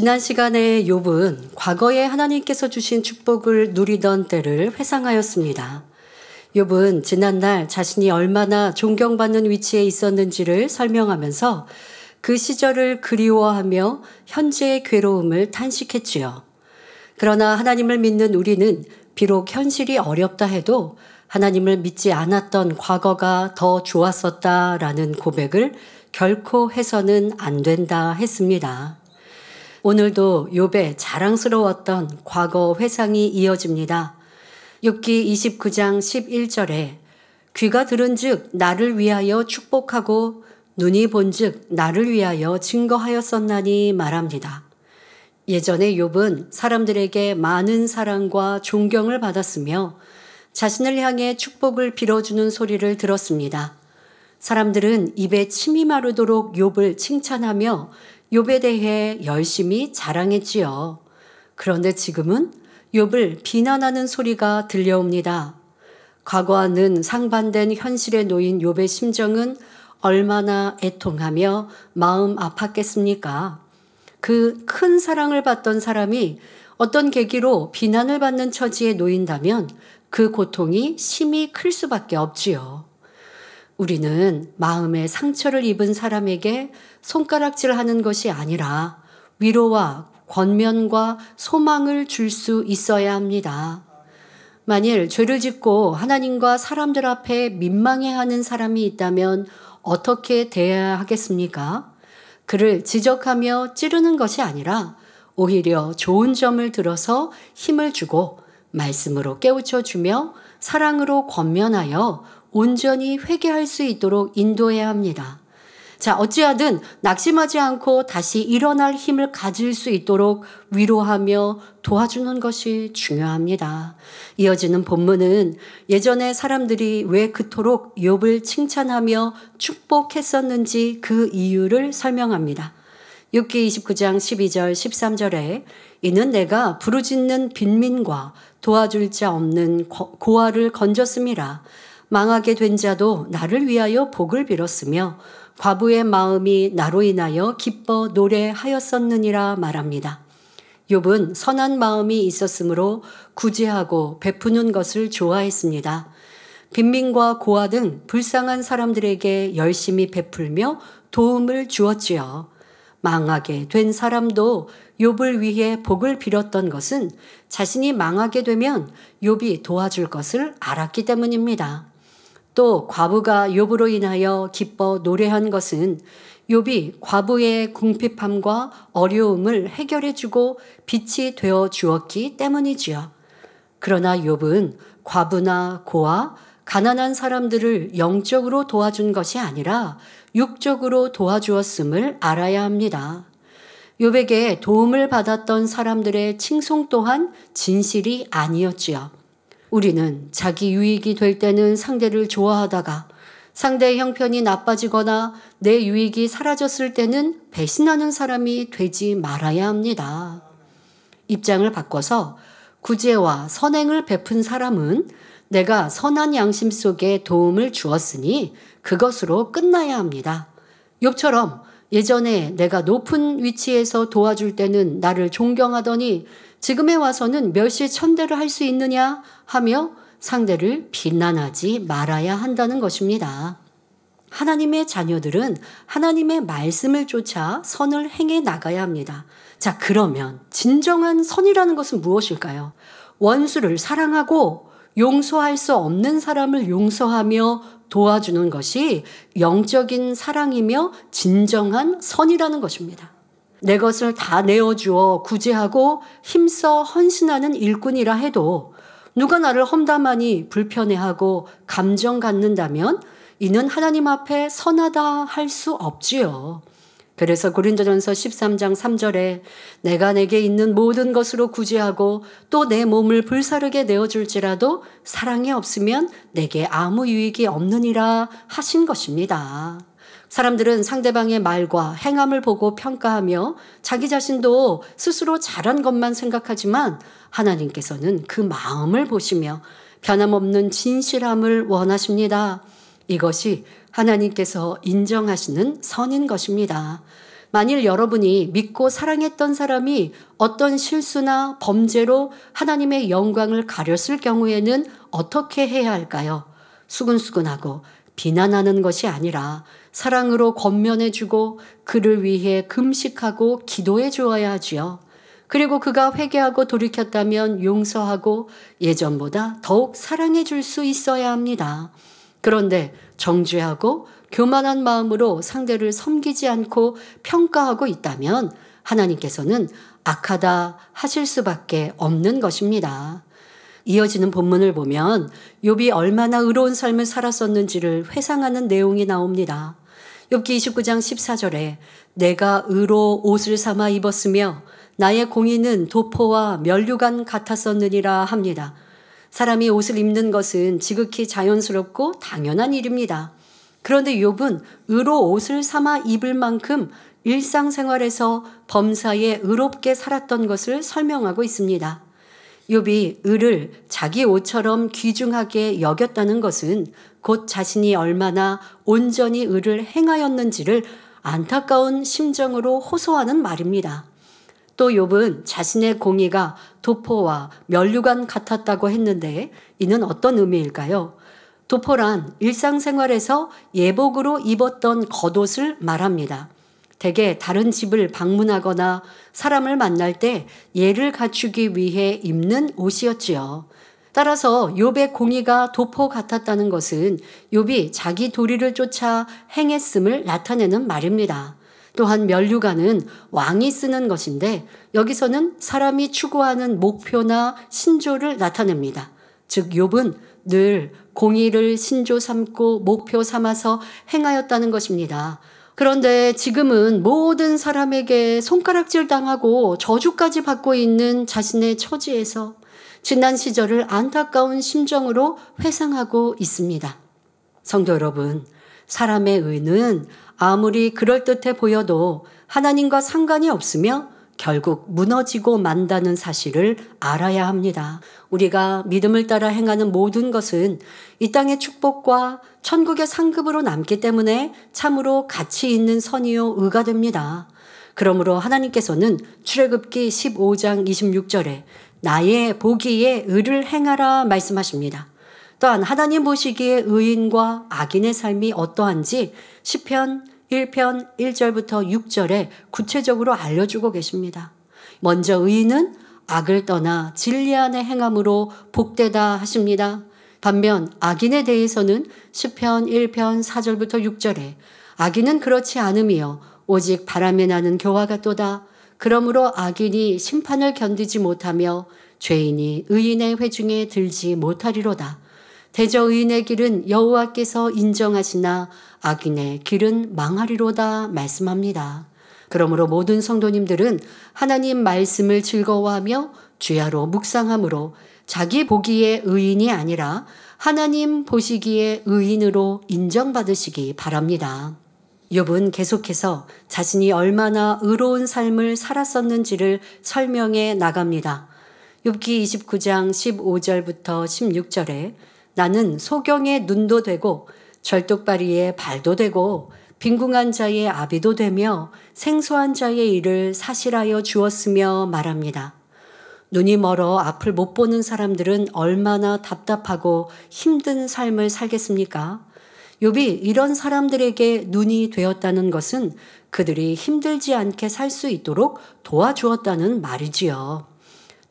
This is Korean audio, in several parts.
지난 시간에 욥은 과거에 하나님께서 주신 축복을 누리던 때를 회상하였습니다. 욥은 지난날 자신이 얼마나 존경받는 위치에 있었는지를 설명하면서 그 시절을 그리워하며 현재의 괴로움을 탄식했지요. 그러나 하나님을 믿는 우리는 비록 현실이 어렵다 해도 하나님을 믿지 않았던 과거가 더 좋았었다라는 고백을 결코 해서는 안 된다 했습니다. 오늘도 요배 자랑스러웠던 과거 회상이 이어집니다. 6기 29장 11절에 귀가 들은즉 나를 위하여 축복하고 눈이 본즉 나를 위하여 증거하였었나니 말합니다. 예전에 욥은 사람들에게 많은 사랑과 존경을 받았으며 자신을 향해 축복을 빌어주는 소리를 들었습니다. 사람들은 입에 침이 마르도록 욥을 칭찬하며 욥에 대해 열심히 자랑했지요. 그런데 지금은 욥을 비난하는 소리가 들려옵니다. 과거와는 상반된 현실에 놓인 욥의 심정은 얼마나 애통하며 마음 아팠겠습니까? 그 큰 사랑을 받던 사람이 어떤 계기로 비난을 받는 처지에 놓인다면 그 고통이 심히 클 수밖에 없지요. 우리는 마음에 상처를 입은 사람에게 손가락질 하는 것이 아니라 위로와 권면과 소망을 줄 수 있어야 합니다. 만일 죄를 짓고 하나님과 사람들 앞에 민망해 하는 사람이 있다면 어떻게 대해야 하겠습니까? 그를 지적하며 찌르는 것이 아니라 오히려 좋은 점을 들어서 힘을 주고 말씀으로 깨우쳐 주며 사랑으로 권면하여 온전히 회개할 수 있도록 인도해야 합니다. 자, 어찌하든 낙심하지 않고 다시 일어날 힘을 가질 수 있도록 위로하며 도와주는 것이 중요합니다. 이어지는 본문은 예전에 사람들이 왜 그토록 욥을 칭찬하며 축복했었는지 그 이유를 설명합니다. 6기 29장 12절 13절에 이는 내가 부르짖는 빈민과 도와줄 자 없는 고아를 건졌습니다 망하게 된 자도 나를 위하여 복을 빌었으며 과부의 마음이 나로 인하여 기뻐 노래하였었느니라 말합니다. 욥은 선한 마음이 있었으므로 구제하고 베푸는 것을 좋아했습니다. 빈민과 고아 등 불쌍한 사람들에게 열심히 베풀며 도움을 주었지요. 망하게 된 사람도 욥을 위해 복을 빌었던 것은 자신이 망하게 되면 욥이 도와줄 것을 알았기 때문입니다. 또 과부가 욥으로 인하여 기뻐 노래한 것은 욥이 과부의 궁핍함과 어려움을 해결해 주고 빛이 되어 주었기 때문이지요. 그러나 욥은 과부나 고아 가난한 사람들을 영적으로 도와준 것이 아니라 육적으로 도와주었음을 알아야 합니다. 욥에게 도움을 받았던 사람들의 칭송 또한 진실이 아니었지요. 우리는 자기 유익이 될 때는 상대를 좋아하다가 상대의 형편이 나빠지거나 내 유익이 사라졌을 때는 배신하는 사람이 되지 말아야 합니다. 입장을 바꿔서 구제와 선행을 베푼 사람은 내가 선한 양심 속에 도움을 주었으니 그것으로 끝나야 합니다. 욥처럼 예전에 내가 높은 위치에서 도와줄 때는 나를 존경하더니 지금에 와서는 몇시 천대를 할 수 있느냐 하며 상대를 비난하지 말아야 한다는 것입니다. 하나님의 자녀들은 하나님의 말씀을 쫓아 선을 행해 나가야 합니다. 자, 그러면 진정한 선이라는 것은 무엇일까요? 원수를 사랑하고 용서할 수 없는 사람을 용서하며 도와주는 것이 영적인 사랑이며 진정한 선이라는 것입니다. 내 것을 다 내어주어 구제하고 힘써 헌신하는 일꾼이라 해도 누가 나를 험담하니 불편해하고 감정 갖는다면 이는 하나님 앞에 선하다 할 수 없지요. 그래서 고린도전서 13장 3절에 내가 내게 있는 모든 것으로 구제하고 또 내 몸을 불사르게 내어줄지라도 사랑이 없으면 내게 아무 유익이 없느니라 하신 것입니다. 사람들은 상대방의 말과 행함을 보고 평가하며 자기 자신도 스스로 잘한 것만 생각하지만 하나님께서는 그 마음을 보시며 변함없는 진실함을 원하십니다. 이것이 하나님께서 인정하시는 선인 것입니다. 만일 여러분이 믿고 사랑했던 사람이 어떤 실수나 범죄로 하나님의 영광을 가렸을 경우에는 어떻게 해야 할까요? 수근수근하고 비난하는 것이 아니라 사랑으로 권면해주고 그를 위해 금식하고 기도해 주어야 하지요. 그리고 그가 회개하고 돌이켰다면 용서하고 예전보다 더욱 사랑해 줄 수 있어야 합니다. 그런데 정죄하고 교만한 마음으로 상대를 섬기지 않고 평가하고 있다면 하나님께서는 악하다 하실 수밖에 없는 것입니다. 이어지는 본문을 보면 욥이 얼마나 의로운 삶을 살았었는지를 회상하는 내용이 나옵니다. 욥기 29장 14절에 내가 의로 옷을 삼아 입었으며 나의 공의는 도포와 면류관 같았었느니라 합니다. 사람이 옷을 입는 것은 지극히 자연스럽고 당연한 일입니다. 그런데 욥은 의로 옷을 삼아 입을 만큼 일상생활에서 범사에 의롭게 살았던 것을 설명하고 있습니다. 욥이 을을 자기 옷처럼 귀중하게 여겼다는 것은 곧 자신이 얼마나 온전히 을을 행하였는지를 안타까운 심정으로 호소하는 말입니다. 또 욥은 자신의 공의가 도포와 면류관 같았다고 했는데 이는 어떤 의미일까요? 도포란 일상생활에서 예복으로 입었던 겉옷을 말합니다. 대개 다른 집을 방문하거나 사람을 만날 때 예를 갖추기 위해 입는 옷이었지요. 따라서 욥의 공의가 도포 같았다는 것은 욥이 자기 도리를 쫓아 행했음을 나타내는 말입니다. 또한 면류관은 왕이 쓰는 것인데 여기서는 사람이 추구하는 목표나 신조를 나타냅니다. 즉 욥은 늘 공의를 신조 삼고 목표 삼아서 행하였다는 것입니다. 그런데 지금은 모든 사람에게 손가락질 당하고 저주까지 받고 있는 자신의 처지에서 지난 시절을 안타까운 심정으로 회상하고 있습니다. 성도 여러분, 사람의 의는 아무리 그럴듯해 보여도 하나님과 상관이 없으며 결국 무너지고 만다는 사실을 알아야 합니다. 우리가 믿음을 따라 행하는 모든 것은 이 땅의 축복과 천국의 상급으로 남기 때문에 참으로 가치 있는 선이요 의가 됩니다. 그러므로 하나님께서는 출애굽기 15장 26절에 나의 보기에 의를 행하라 말씀하십니다. 또한 하나님 보시기에 의인과 악인의 삶이 어떠한지 1 0편 1편 1절부터 6절에 구체적으로 알려주고 계십니다. 먼저 의인은 악을 떠나 진리 안에 행함으로 복되다 하십니다. 반면 악인에 대해서는 1 0편 1편 4절부터 6절에 악인은 그렇지 않음이요 오직 바람에 나는 교화가 또다 그러므로 악인이 심판을 견디지 못하며 죄인이 의인의 회중에 들지 못하리로다 대저 의인의 길은 여호와께서 인정하시나 악인의 길은 망하리로다 말씀합니다. 그러므로 모든 성도님들은 하나님 말씀을 즐거워하며 주야로 묵상함으로 자기 보기에 의인이 아니라 하나님 보시기에 의인으로 인정받으시기 바랍니다. 욥은 계속해서 자신이 얼마나 의로운 삶을 살았었는지를 설명해 나갑니다. 욥기 29장 15절부터 16절에 나는 소경의 눈도 되고 절뚝발이의 발도 되고 빈궁한 자의 아비도 되며 생소한 자의 일을 사실하여 주었으며 말합니다. 눈이 멀어 앞을 못 보는 사람들은 얼마나 답답하고 힘든 삶을 살겠습니까? 욥이 이런 사람들에게 눈이 되었다는 것은 그들이 힘들지 않게 살 수 있도록 도와주었다는 말이지요.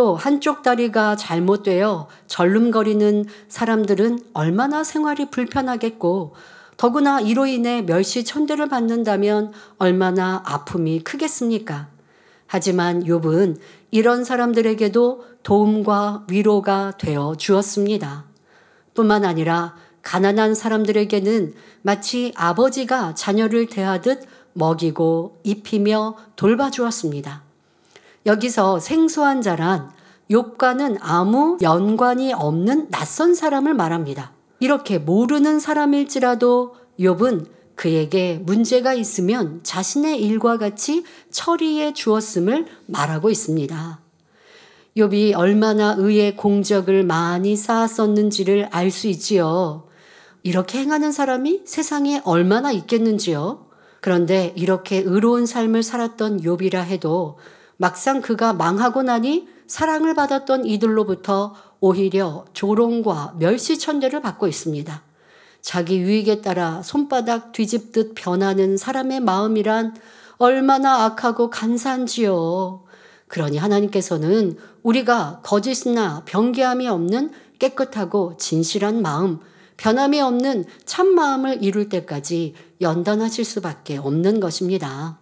또 한쪽 다리가 잘못되어 절름거리는 사람들은 얼마나 생활이 불편하겠고 더구나 이로 인해 멸시천대를 받는다면 얼마나 아픔이 크겠습니까? 하지만 욥은 이런 사람들에게도 도움과 위로가 되어 주었습니다. 뿐만 아니라 가난한 사람들에게는 마치 아버지가 자녀를 대하듯 먹이고 입히며 돌봐주었습니다. 여기서 생소한 자란 욥과는 아무 연관이 없는 낯선 사람을 말합니다. 이렇게 모르는 사람일지라도 욥은 그에게 문제가 있으면 자신의 일과 같이 처리해 주었음을 말하고 있습니다. 욥이 얼마나 의의 공적을 많이 쌓았었는지를 알 수 있지요. 이렇게 행하는 사람이 세상에 얼마나 있겠는지요. 그런데 이렇게 의로운 삶을 살았던 욥이라 해도 막상 그가 망하고 나니 사랑을 받았던 이들로부터 오히려 조롱과 멸시천대를 받고 있습니다. 자기 유익에 따라 손바닥 뒤집듯 변하는 사람의 마음이란 얼마나 악하고 간사한지요. 그러니 하나님께서는 우리가 거짓이나 변개함이 없는 깨끗하고 진실한 마음, 변함이 없는 참마음을 이룰 때까지 연단하실 수밖에 없는 것입니다.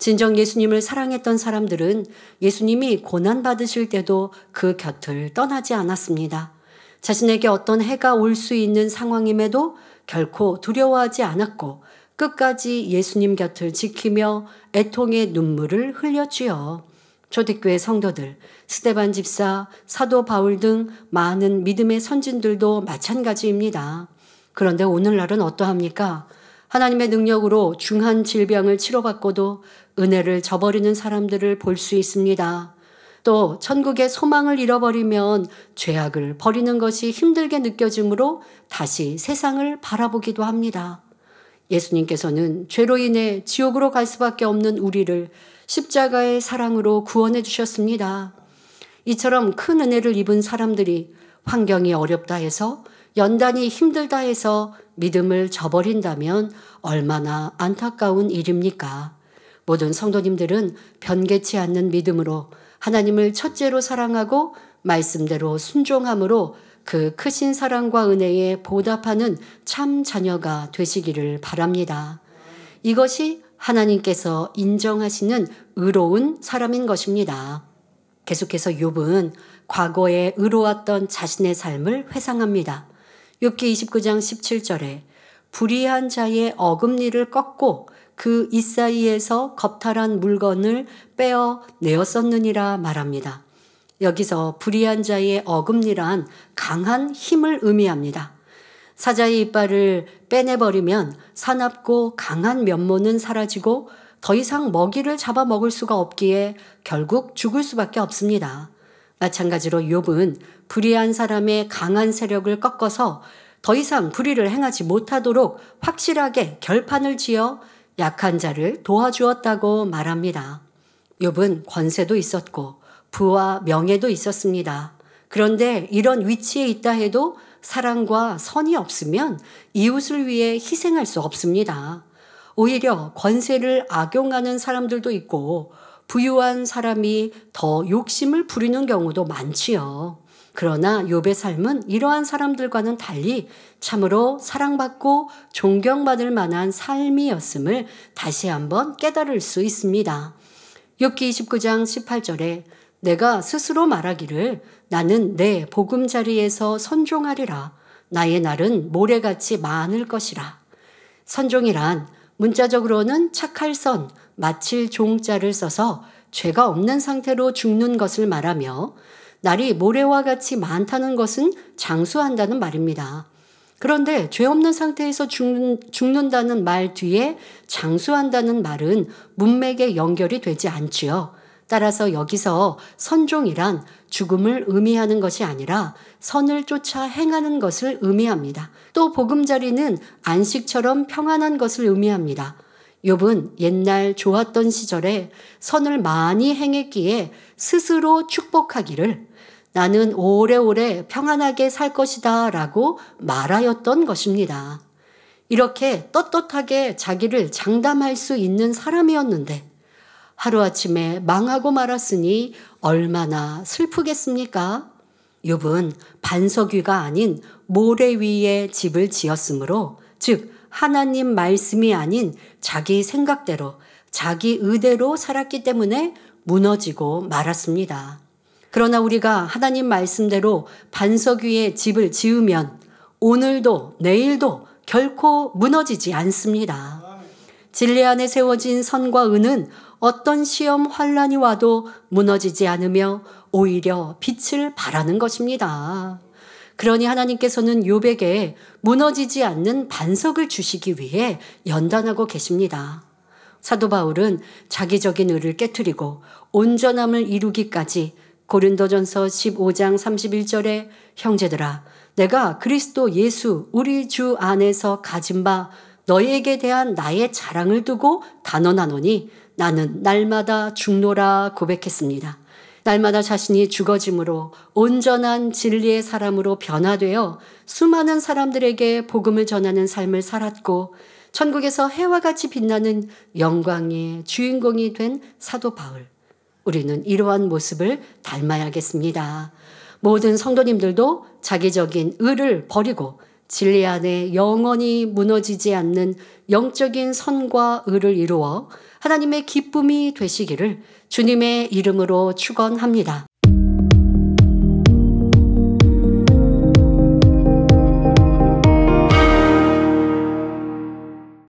진정 예수님을 사랑했던 사람들은 예수님이 고난받으실 때도 그 곁을 떠나지 않았습니다. 자신에게 어떤 해가 올 수 있는 상황임에도 결코 두려워하지 않았고 끝까지 예수님 곁을 지키며 애통의 눈물을 흘렸지요. 초대교회 성도들, 스테반 집사, 사도 바울 등 많은 믿음의 선진들도 마찬가지입니다. 그런데 오늘날은 어떠합니까? 하나님의 능력으로 중한 질병을 치료받고도 은혜를 저버리는 사람들을 볼 수 있습니다. 또 천국의 소망을 잃어버리면 죄악을 버리는 것이 힘들게 느껴지므로 다시 세상을 바라보기도 합니다. 예수님께서는 죄로 인해 지옥으로 갈 수밖에 없는 우리를 십자가의 사랑으로 구원해 주셨습니다. 이처럼 큰 은혜를 입은 사람들이 환경이 어렵다 해서 연단이 힘들다 해서 믿음을 저버린다면 얼마나 안타까운 일입니까? 모든 성도님들은 변개치 않는 믿음으로 하나님을 첫째로 사랑하고 말씀대로 순종함으로 그 크신 사랑과 은혜에 보답하는 참 자녀가 되시기를 바랍니다. 이것이 하나님께서 인정하시는 의로운 사람인 것입니다. 계속해서 욥은 과거에 의로웠던 자신의 삶을 회상합니다. 욥기 29장 17절에 불의한 자의 어금니를 꺾고 그 이사이에서 겁탈한 물건을 빼어 내었었느니라 말합니다. 여기서 불의한 자의 어금니란 강한 힘을 의미합니다. 사자의 이빨을 빼내버리면 사납고 강한 면모는 사라지고 더 이상 먹이를 잡아먹을 수가 없기에 결국 죽을 수밖에 없습니다. 마찬가지로 욥은 불의한 사람의 강한 세력을 꺾어서 더 이상 불의를 행하지 못하도록 확실하게 결판을 지어 약한 자를 도와주었다고 말합니다. 욥은 권세도 있었고 부와 명예도 있었습니다. 그런데 이런 위치에 있다 해도 사랑과 선이 없으면 이웃을 위해 희생할 수 없습니다. 오히려 권세를 악용하는 사람들도 있고 부유한 사람이 더 욕심을 부리는 경우도 많지요. 그러나 욥의 삶은 이러한 사람들과는 달리 참으로 사랑받고 존경받을 만한 삶이었음을 다시 한번 깨달을 수 있습니다. 욥기 29장 18절에 내가 스스로 말하기를 나는 내 보금자리에서 선종하리라 나의 날은 모래같이 많을 것이라 선종이란 문자적으로는 착할 선 마칠 종자를 써서 죄가 없는 상태로 죽는 것을 말하며 날이 모래와 같이 많다는 것은 장수한다는 말입니다. 그런데 죄 없는 상태에서 죽는, 다는말 뒤에 장수한다는 말은 문맥에 연결이 되지 않지요. 따라서 여기서 선종이란 죽음을 의미하는 것이 아니라 선을 쫓아 행하는 것을 의미합니다. 또 보금자리는 안식처럼 평안한 것을 의미합니다. 욥은 옛날 좋았던 시절에 선을 많이 행했기에 스스로 축복하기를 나는 오래오래 평안하게 살 것이다 라고 말하였던 것입니다. 이렇게 떳떳하게 자기를 장담할 수 있는 사람이었는데 하루아침에 망하고 말았으니 얼마나 슬프겠습니까? 욥은 반석위가 아닌 모래 위에 집을 지었으므로 즉 하나님 말씀이 아닌 자기 생각대로 자기 의대로 살았기 때문에 무너지고 말았습니다. 그러나 우리가 하나님 말씀대로 반석 위에 집을 지으면 오늘도 내일도 결코 무너지지 않습니다. 진리 안에 세워진 선과 은은 어떤 시험 환란이 와도 무너지지 않으며 오히려 빛을 발하는 것입니다. 그러니 하나님께서는 욥에게 무너지지 않는 반석을 주시기 위해 연단하고 계십니다. 사도 바울은 자기적인 의를 깨뜨리고 온전함을 이루기까지 고린도전서 15장 31절에 형제들아 내가 그리스도 예수 우리 주 안에서 가진 바 너희에게 대한 나의 자랑을 두고 단언하노니 나는 날마다 죽노라 고백했습니다. 날마다 자신이 죽어짐으로 온전한 진리의 사람으로 변화되어 수많은 사람들에게 복음을 전하는 삶을 살았고 천국에서 해와 같이 빛나는 영광의 주인공이 된 사도 바울. 우리는 이러한 모습을 닮아야겠습니다. 모든 성도님들도 자기적인 의를 버리고 진리 안에 영원히 무너지지 않는 영적인 선과 의를 이루어 하나님의 기쁨이 되시기를 주님의 이름으로 축원합니다.